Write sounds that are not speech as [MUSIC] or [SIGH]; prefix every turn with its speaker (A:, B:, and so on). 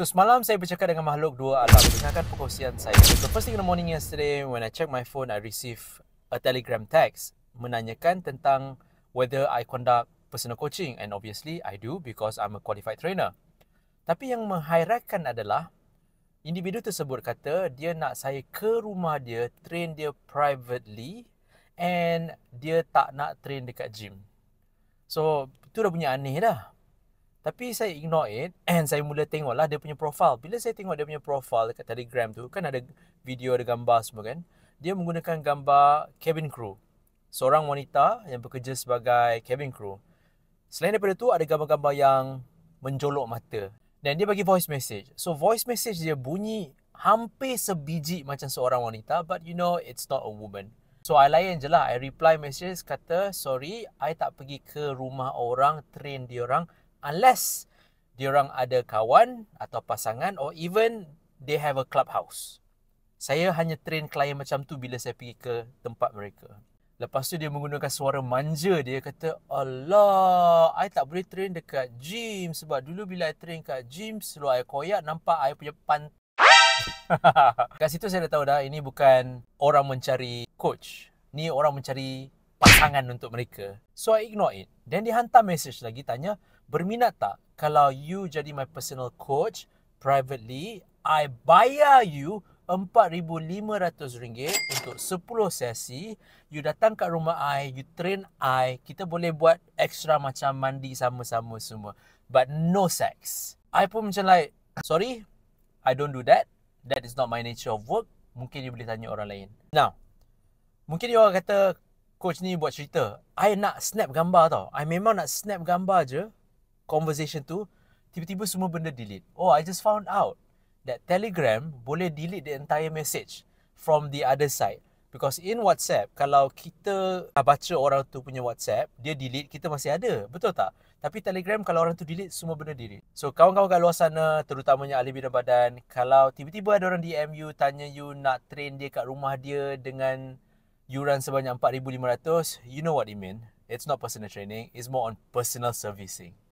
A: So semalam saya bercakap dengan makhluk dua alam Dengarkan perkongsian saya So the first thing in the morning yesterday When I check my phone I receive a telegram text Menanyakan tentang Whether I conduct personal coaching And obviously I do Because I'm a qualified trainer Tapi yang menghairatkan adalah Individu tersebut kata Dia nak saya ke rumah dia Train dia privately And dia tak nak train dekat gym So itu dah punya aneh dah tapi saya ignore it [CLEARS THROAT] and saya mula tengok lah dia punya profile. Bila saya tengok dia punya profile dekat Telegram tu, kan ada video, ada gambar semua kan. Dia menggunakan gambar cabin crew. Seorang wanita yang bekerja sebagai cabin crew. Selain daripada tu, ada gambar-gambar yang menjolok mata. Dan dia bagi voice message. So, voice message dia bunyi hampir sebiji macam seorang wanita. But you know, it's not a woman. So, I layan je lah. I reply message kata, sorry, I tak pergi ke rumah orang, train dia orang unless dia orang ada kawan atau pasangan or even they have a clubhouse. Saya hanya train klien macam tu bila saya pergi ke tempat mereka. Lepas tu dia menggunakan suara manja dia kata, "Allah, I tak boleh train dekat gym sebab dulu bila I train kat gym seluar I koyak nampak I punya pan [LAUGHS] Kat situ saya dah tahu dah ini bukan orang mencari coach. Ni orang mencari pasangan untuk mereka. So I ignore it. Then dia hantar message lagi tanya, berminat tak kalau you jadi my personal coach privately, I bayar you RM4,500 untuk 10 sesi. You datang kat rumah I, you train I. Kita boleh buat extra macam mandi sama-sama semua. But no sex. I pun macam like, sorry, I don't do that. That is not my nature of work. Mungkin you boleh tanya orang lain. Now, mungkin you orang kata, coach ni buat cerita. I nak snap gambar tau. I memang nak snap gambar je conversation tu tiba-tiba semua benda delete oh i just found out that telegram boleh delete the entire message from the other side because in whatsapp kalau kita baca orang tu punya whatsapp dia delete kita masih ada betul tak tapi telegram kalau orang tu delete semua benda delete so kawan-kawan kat luar sana terutamanya ahli bidang badan kalau tiba-tiba ada orang dm you tanya you nak train dia kat rumah dia dengan yuran sebanyak 4500 you know what it mean It's not personal training, it's more on personal servicing.